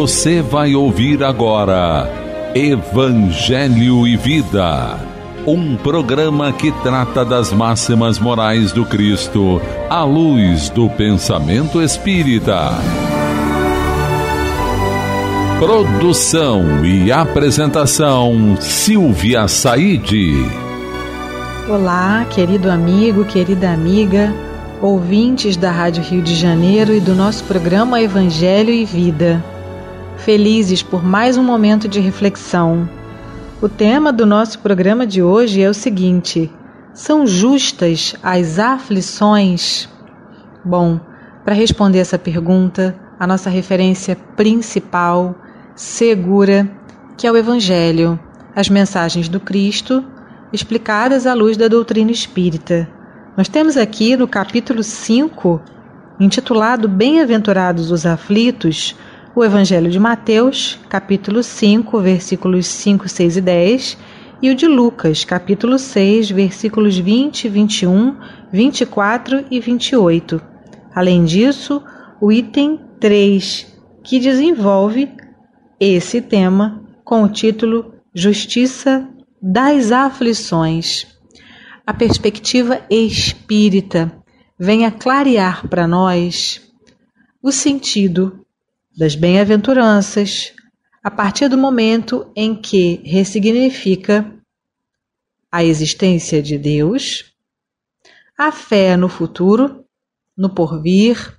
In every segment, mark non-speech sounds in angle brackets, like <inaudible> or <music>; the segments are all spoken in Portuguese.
Você vai ouvir agora Evangelho e Vida, um programa que trata das máximas morais do Cristo à luz do pensamento espírita. Produção e apresentação Silvia Saide. Olá, querido amigo, querida amiga, ouvintes da Rádio Rio de Janeiro e do nosso programa Evangelho e Vida felizes por mais um momento de reflexão. O tema do nosso programa de hoje é o seguinte: são justas as aflições? Bom, para responder essa pergunta, a nossa referência principal, segura, que é o Evangelho, as mensagens do Cristo, explicadas à luz da doutrina espírita. Nós temos aqui no capítulo 5, intitulado Bem-aventurados os aflitos, o Evangelho de Mateus, capítulo 5, versículos 5, 6 e 10, e o de Lucas, capítulo 6, versículos 20, 21, 24 e 28. Além disso, o item 3, que desenvolve esse tema com o título Justiça das Aflições. A perspectiva espírita vem a clarear para nós o sentido das bem-aventuranças, a partir do momento em que ressignifica a existência de Deus, a fé no futuro, no porvir,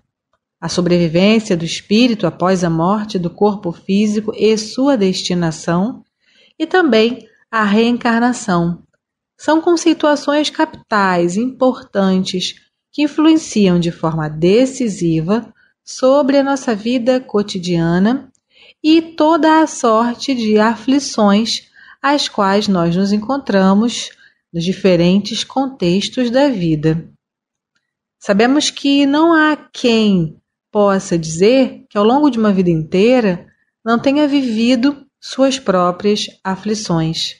a sobrevivência do espírito após a morte do corpo físico e sua destinação, e também a reencarnação. São conceituações capitais importantes que influenciam de forma decisiva sobre a nossa vida cotidiana e toda a sorte de aflições às quais nós nos encontramos nos diferentes contextos da vida. Sabemos que não há quem possa dizer que ao longo de uma vida inteira não tenha vivido suas próprias aflições.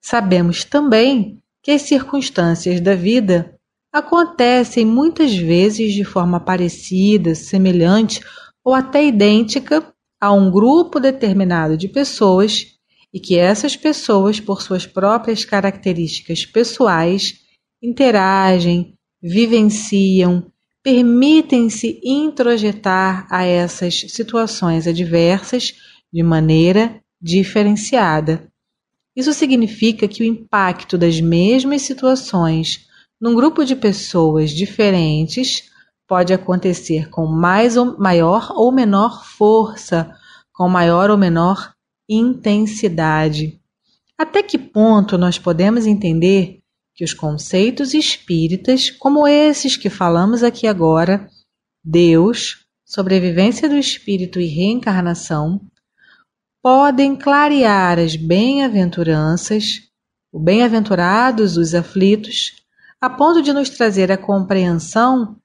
Sabemos também que as circunstâncias da vida acontecem muitas vezes de forma parecida, semelhante ou até idêntica a um grupo determinado de pessoas e que essas pessoas, por suas próprias características pessoais, interagem, vivenciam, permitem-se introjetar a essas situações adversas de maneira diferenciada. Isso significa que o impacto das mesmas situações num grupo de pessoas diferentes, pode acontecer com mais ou maior ou menor força, com maior ou menor intensidade. Até que ponto nós podemos entender que os conceitos espíritas, como esses que falamos aqui agora, Deus, sobrevivência do espírito e reencarnação, podem clarear as bem-aventuranças, o bem-aventurados os aflitos, a ponto de nos trazer a compreensão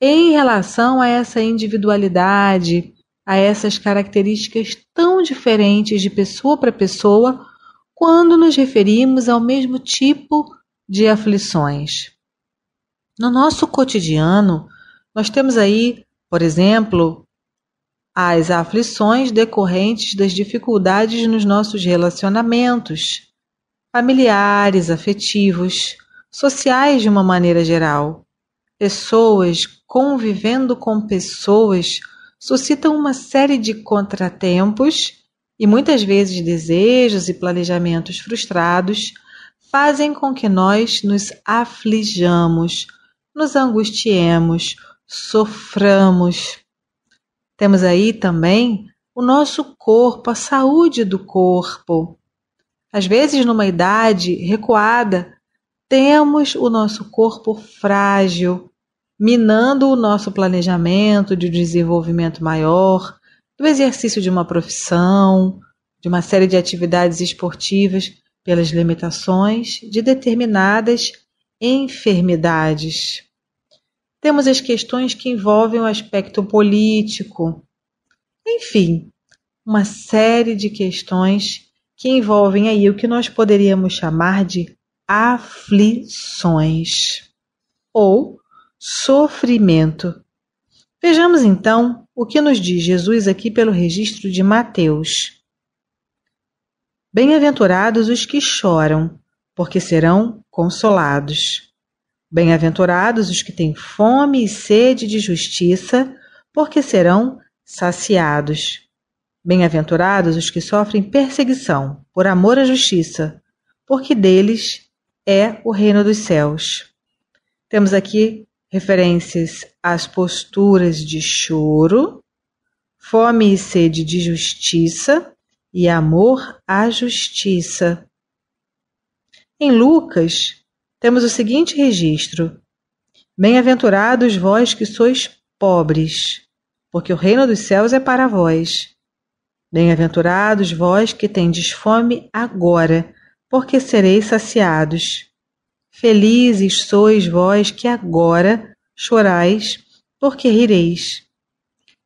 em relação a essa individualidade, a essas características tão diferentes de pessoa para pessoa quando nos referimos ao mesmo tipo de aflições. No nosso cotidiano, nós temos aí, por exemplo, as aflições decorrentes das dificuldades nos nossos relacionamentos familiares, afetivos, sociais de uma maneira geral. Pessoas convivendo com pessoas suscitam uma série de contratempos e muitas vezes desejos e planejamentos frustrados fazem com que nós nos aflijamos, nos angustiemos, soframos. Temos aí também o nosso corpo, a saúde do corpo. Às vezes, numa idade recuada, temos o nosso corpo frágil, minando o nosso planejamento de desenvolvimento maior, do exercício de uma profissão, de uma série de atividades esportivas, pelas limitações de determinadas enfermidades. Temos as questões que envolvem o aspecto político. Enfim, uma série de questões que envolvem aí o que nós poderíamos chamar de aflições ou sofrimento. Vejamos então o que nos diz Jesus aqui pelo registro de Mateus. Bem-aventurados os que choram, porque serão consolados. Bem-aventurados os que têm fome e sede de justiça, porque serão saciados. Bem-aventurados os que sofrem perseguição por amor à justiça, porque deles é o reino dos céus. Temos aqui referências às posturas de choro, fome e sede de justiça e amor à justiça. Em Lucas, temos o seguinte registro: Bem-aventurados vós que sois pobres, porque o reino dos céus é para vós. Bem-aventurados vós que tendes fome agora porque sereis saciados. Felizes sois vós que agora chorais, porque rireis.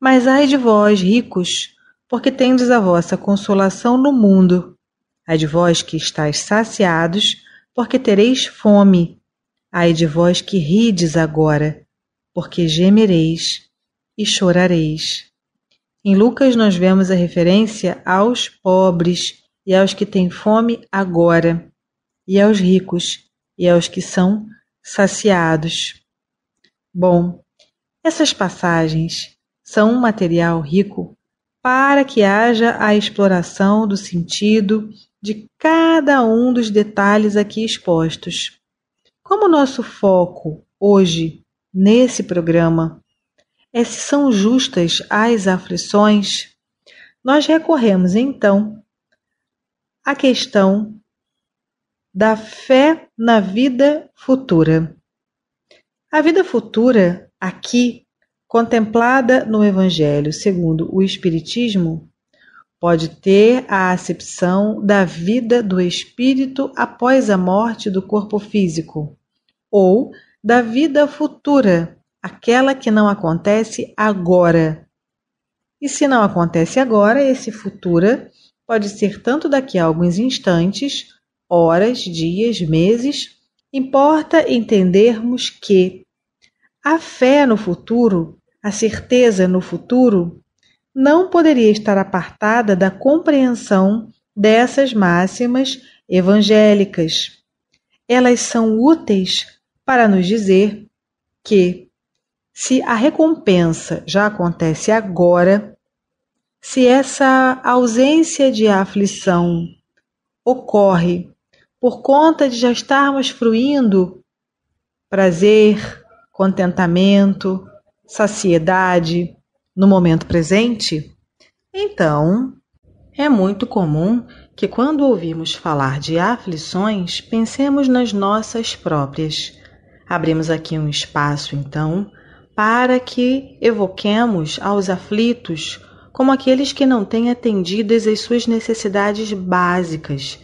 Mas ai de vós, ricos, porque tendes a vossa consolação no mundo. Ai de vós que estáis saciados, porque tereis fome. Ai de vós que rides agora, porque gemereis e chorareis. Em Lucas, nós vemos a referência aos pobres e aos que têm fome agora, e aos ricos, e aos que são saciados. Bom, essas passagens são um material rico para que haja a exploração do sentido de cada um dos detalhes aqui expostos. Como nosso foco hoje, nesse programa, é se são justas as aflições, nós recorremos então a questão da fé na vida futura. A vida futura, aqui, contemplada no Evangelho segundo o Espiritismo, pode ter a acepção da vida do espírito após a morte do corpo físico, ou da vida futura, aquela que não acontece agora. E se não acontece agora, esse futura pode ser tanto daqui a alguns instantes, horas, dias, meses. Importa entendermos que a fé no futuro, a certeza no futuro, não poderia estar apartada da compreensão dessas máximas evangélicas. Elas são úteis para nos dizer que, se a recompensa já acontece agora, se essa ausência de aflição ocorre por conta de já estarmos fruindo prazer, contentamento, saciedade no momento presente, então é muito comum que, quando ouvimos falar de aflições, pensemos nas nossas próprias. Abrimos aqui um espaço, então, para que evoquemos aos aflitos como aqueles que não têm atendidas as suas necessidades básicas,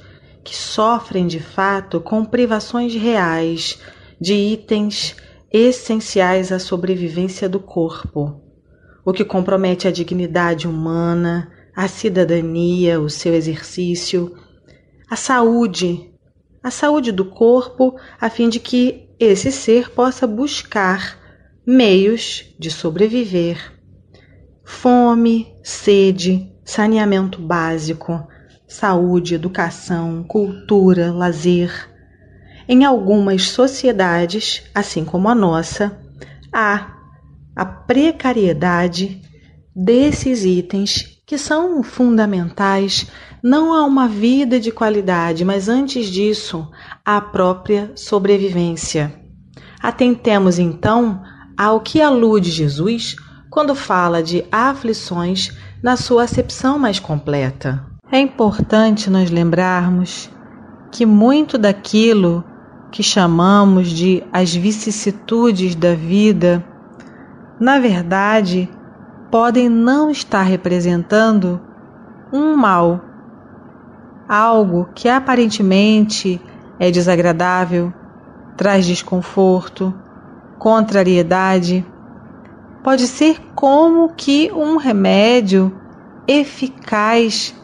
que sofrem de fato com privações reais de itens essenciais à sobrevivência do corpo, o que compromete a dignidade humana, a cidadania, o seu exercício, a saúde, a saúde do corpo, a fim de que esse ser possa buscar meios de sobreviver fome, sede, saneamento básico, saúde, educação, cultura, lazer. Em algumas sociedades, assim como a nossa, há a precariedade desses itens que são fundamentais não a uma vida de qualidade, mas antes disso, à própria sobrevivência. Atentemos então ao que alude Jesus quando fala de aflições na sua acepção mais completa. É importante nos lembrarmos que muito daquilo que chamamos de as vicissitudes da vida, na verdade, podem não estar representando um mal, algo que aparentemente é desagradável, traz desconforto, contrariedade, pode ser como que um remédio eficaz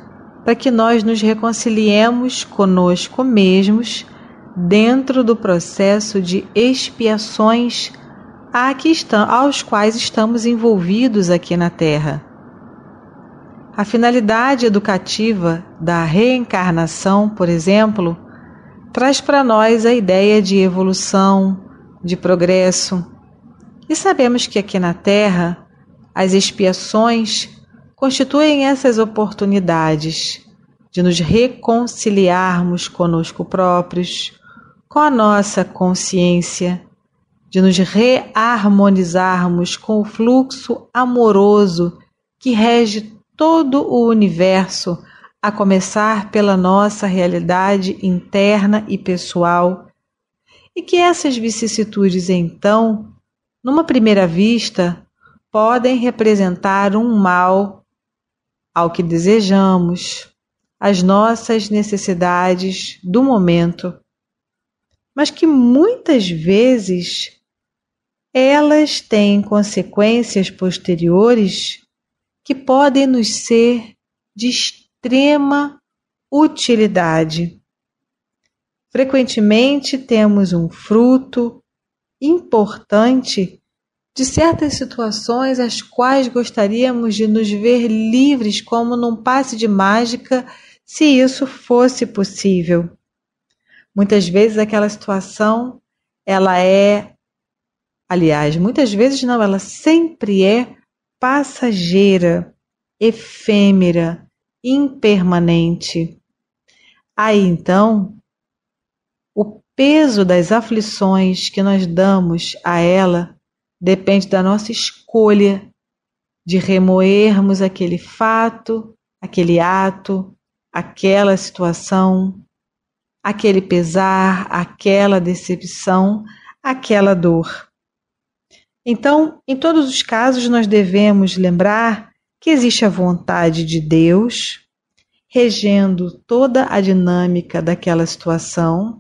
para que nós nos reconciliemos conosco mesmos dentro do processo de expiações a que estão, aos quais estamos envolvidos aqui na Terra. A finalidade educativa da reencarnação, por exemplo, traz para nós a ideia de evolução, de progresso e sabemos que aqui na Terra, as expiações constituem essas oportunidades de nos reconciliarmos conosco próprios, com a nossa consciência, de nos reharmonizarmos com o fluxo amoroso que rege todo o universo, a começar pela nossa realidade interna e pessoal, e que essas vicissitudes então numa primeira vista, podem representar um mal ao que desejamos, às nossas necessidades do momento, mas que muitas vezes elas têm consequências posteriores que podem nos ser de extrema utilidade. Frequentemente temos um fruto importante de certas situações às quais gostaríamos de nos ver livres como num passe de mágica, se isso fosse possível. Muitas vezes aquela situação, ela é, aliás, muitas vezes não, ela sempre é passageira, efêmera, impermanente. Aí então, peso das aflições que nós damos a ela depende da nossa escolha de remoermos aquele fato, aquele ato, aquela situação, aquele pesar, aquela decepção, aquela dor. Então, em todos os casos, nós devemos lembrar que existe a vontade de Deus regendo toda a dinâmica daquela situação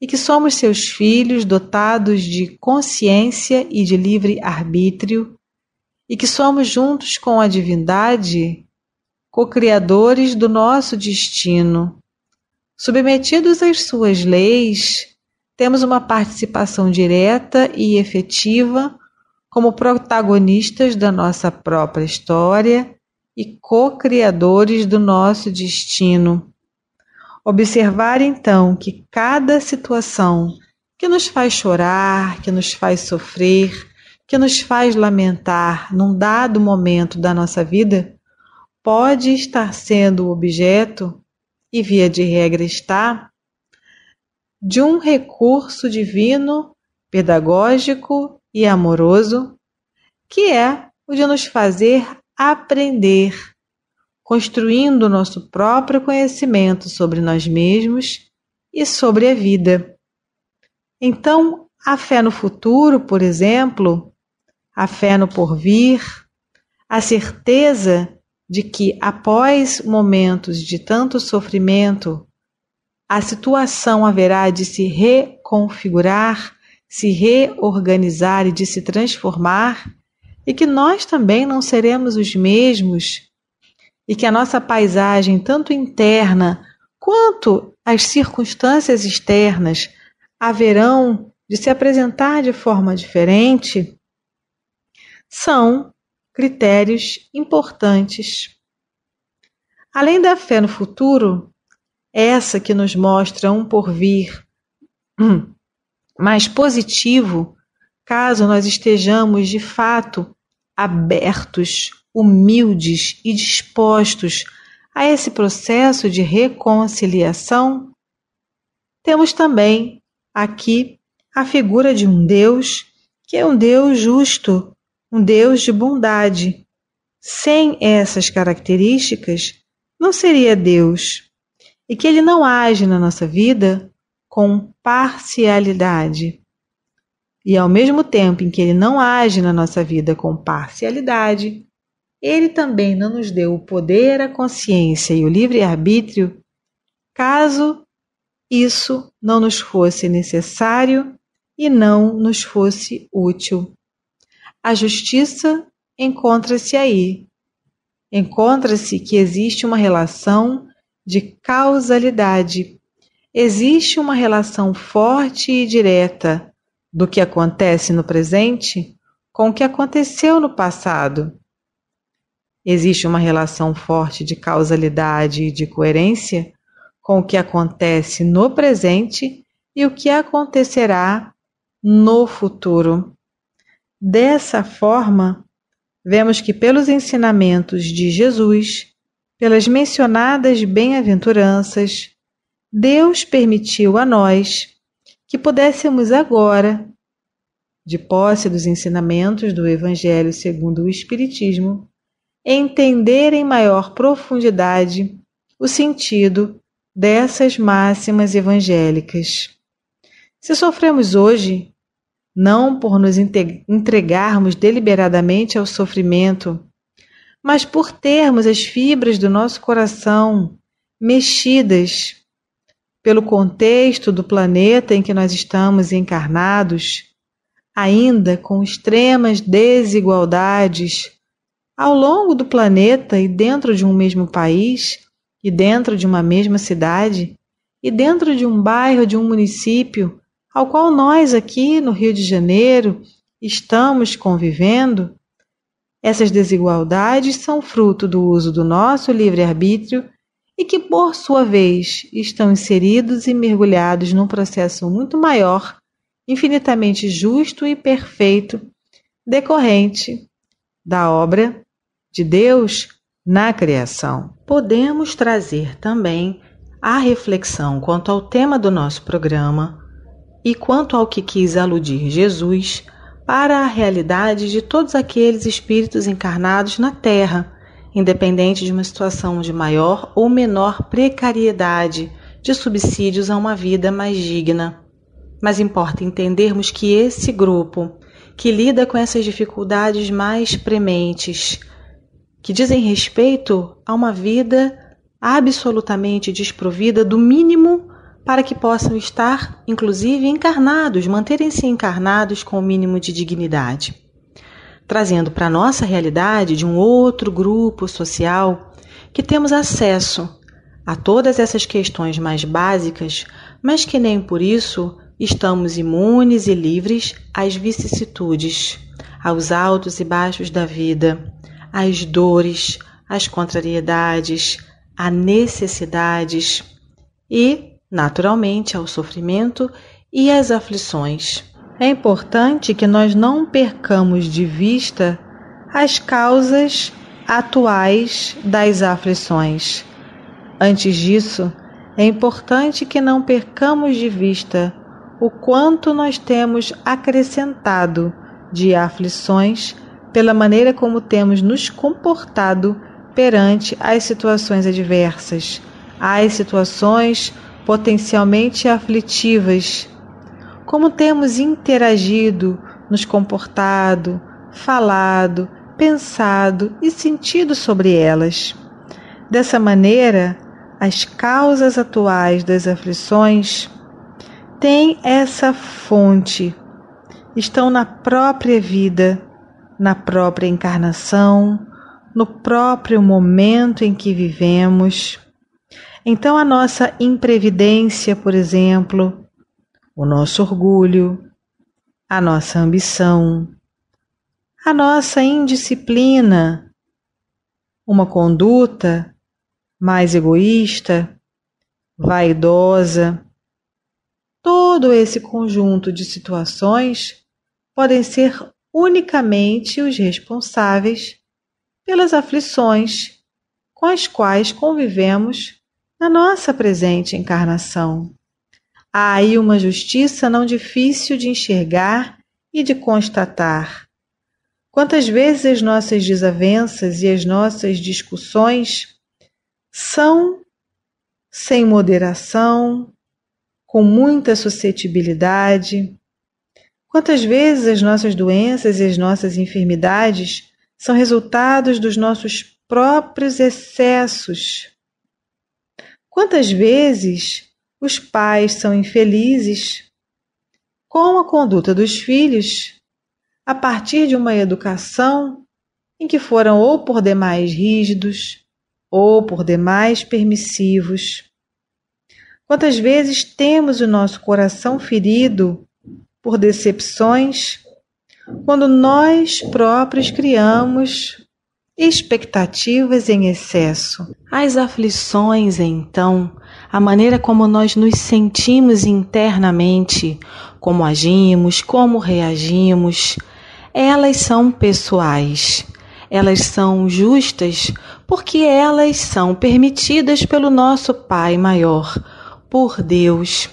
e que somos seus filhos dotados de consciência e de livre arbítrio, e que somos juntos com a divindade co-criadores do nosso destino. Submetidos às suas leis, temos uma participação direta e efetiva como protagonistas da nossa própria história e co-criadores do nosso destino. Observar então que cada situação que nos faz chorar, que nos faz sofrer, que nos faz lamentar num dado momento da nossa vida, pode estar sendo objeto, e via de regra está, de um recurso divino, pedagógico e amoroso, que é o de nos fazer aprender construindo nosso próprio conhecimento sobre nós mesmos e sobre a vida. Então, a fé no futuro, por exemplo, a fé no porvir, a certeza de que após momentos de tanto sofrimento, a situação haverá de se reconfigurar, se reorganizar e de se transformar, e que nós também não seremos os mesmos e que a nossa paisagem, tanto interna quanto as circunstâncias externas, haverão de se apresentar de forma diferente, são critérios importantes. Além da fé no futuro, essa que nos mostra um porvir <clears throat> mais positivo, caso nós estejamos de fato abertos humildes e dispostos a esse processo de reconciliação, temos também aqui a figura de um Deus que é um Deus justo, um Deus de bondade. Sem essas características, não seria Deus. E que ele não age na nossa vida com parcialidade. E ao mesmo tempo em que ele não age na nossa vida com parcialidade, ele também não nos deu o poder, a consciência e o livre-arbítrio, caso isso não nos fosse necessário e não nos fosse útil. A justiça encontra-se aí. Encontra-se que existe uma relação de causalidade. Existe uma relação forte e direta do que acontece no presente com o que aconteceu no passado. Existe uma relação forte de causalidade e de coerência com o que acontece no presente e o que acontecerá no futuro. Dessa forma, vemos que, pelos ensinamentos de Jesus, pelas mencionadas bem-aventuranças, Deus permitiu a nós que pudéssemos agora, de posse dos ensinamentos do Evangelho segundo o Espiritismo, entender em maior profundidade o sentido dessas máximas evangélicas. Se sofremos hoje, não por nos entregarmos deliberadamente ao sofrimento, mas por termos as fibras do nosso coração mexidas pelo contexto do planeta em que nós estamos encarnados, ainda com extremas desigualdades ao longo do planeta e dentro de um mesmo país, e dentro de uma mesma cidade, e dentro de um bairro, de um município, ao qual nós aqui no Rio de Janeiro estamos convivendo, essas desigualdades são fruto do uso do nosso livre-arbítrio e que, por sua vez, estão inseridos e mergulhados num processo muito maior, infinitamente justo e perfeito, decorrente da obra de Deus na criação. Podemos trazer também a reflexão quanto ao tema do nosso programa e quanto ao que quis aludir Jesus para a realidade de todos aqueles espíritos encarnados na Terra, independente de uma situação de maior ou menor precariedade, de subsídios a uma vida mais digna. Mas importa entendermos que esse grupo, que lida com essas dificuldades mais prementes, que dizem respeito a uma vida absolutamente desprovida do mínimo para que possam estar, inclusive, encarnados, manterem-se encarnados com o mínimo de dignidade. Trazendo para a nossa realidade de um outro grupo social que temos acesso a todas essas questões mais básicas, mas que nem por isso estamos imunes e livres às vicissitudes, aos altos e baixos da vida, às dores, às contrariedades, as necessidades e, naturalmente, ao sofrimento e às aflições. É importante que nós não percamos de vista as causas atuais das aflições. Antes disso, é importante que não percamos de vista o quanto nós temos acrescentado de aflições pela maneira como temos nos comportado perante as situações adversas, as situações potencialmente aflitivas. Como temos interagido, nos comportado, falado, pensado e sentido sobre elas. Dessa maneira, as causas atuais das aflições têm essa fonte, estão na própria vida na própria encarnação, no próprio momento em que vivemos. Então, a nossa imprevidência, por exemplo, o nosso orgulho, a nossa ambição, a nossa indisciplina, uma conduta mais egoísta, vaidosa. Todo esse conjunto de situações podem ser unicamente os responsáveis pelas aflições com as quais convivemos na nossa presente encarnação. Há aí uma justiça não difícil de enxergar e de constatar. Quantas vezes as nossas desavenças e as nossas discussões são sem moderação, com muita suscetibilidade, Quantas vezes as nossas doenças e as nossas enfermidades são resultados dos nossos próprios excessos? Quantas vezes os pais são infelizes com a conduta dos filhos a partir de uma educação em que foram ou por demais rígidos ou por demais permissivos? Quantas vezes temos o nosso coração ferido por decepções, quando nós próprios criamos expectativas em excesso. As aflições, então, a maneira como nós nos sentimos internamente, como agimos, como reagimos, elas são pessoais. Elas são justas porque elas são permitidas pelo nosso Pai maior, por Deus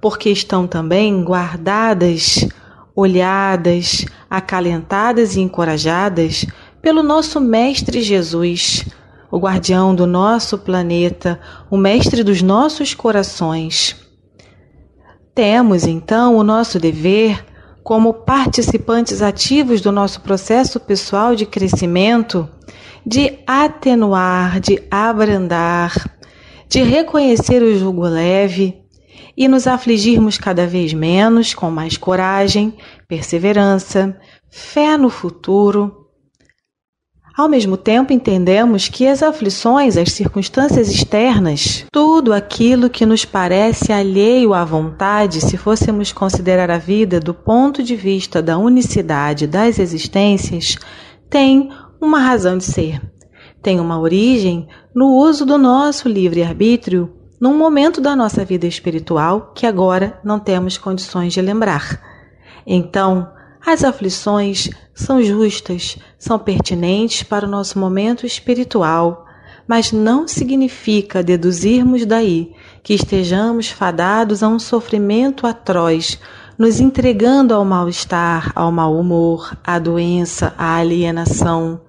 porque estão também guardadas, olhadas, acalentadas e encorajadas pelo nosso Mestre Jesus, o guardião do nosso planeta, o Mestre dos nossos corações. Temos então o nosso dever, como participantes ativos do nosso processo pessoal de crescimento, de atenuar, de abrandar, de reconhecer o jugo leve, e nos afligirmos cada vez menos com mais coragem, perseverança, fé no futuro. Ao mesmo tempo, entendemos que as aflições, as circunstâncias externas, tudo aquilo que nos parece alheio à vontade, se fôssemos considerar a vida do ponto de vista da unicidade das existências, tem uma razão de ser. Tem uma origem no uso do nosso livre-arbítrio num momento da nossa vida espiritual que agora não temos condições de lembrar. Então, as aflições são justas, são pertinentes para o nosso momento espiritual, mas não significa deduzirmos daí que estejamos fadados a um sofrimento atroz, nos entregando ao mal-estar, ao mau humor, à doença, à alienação,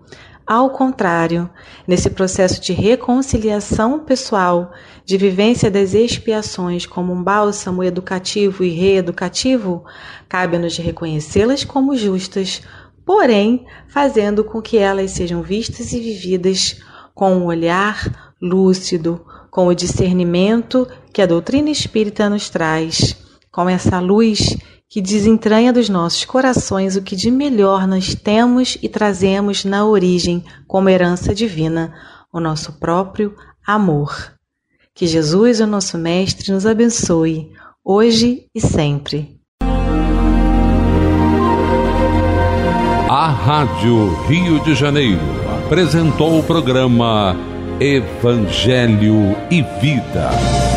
ao contrário, nesse processo de reconciliação pessoal, de vivência das expiações como um bálsamo educativo e reeducativo, cabe-nos reconhecê-las como justas, porém fazendo com que elas sejam vistas e vividas com um olhar lúcido, com o discernimento que a doutrina espírita nos traz, com essa luz que desentranha dos nossos corações o que de melhor nós temos e trazemos na origem como herança divina, o nosso próprio amor. Que Jesus, o nosso Mestre, nos abençoe, hoje e sempre. A Rádio Rio de Janeiro apresentou o programa Evangelho e Vida.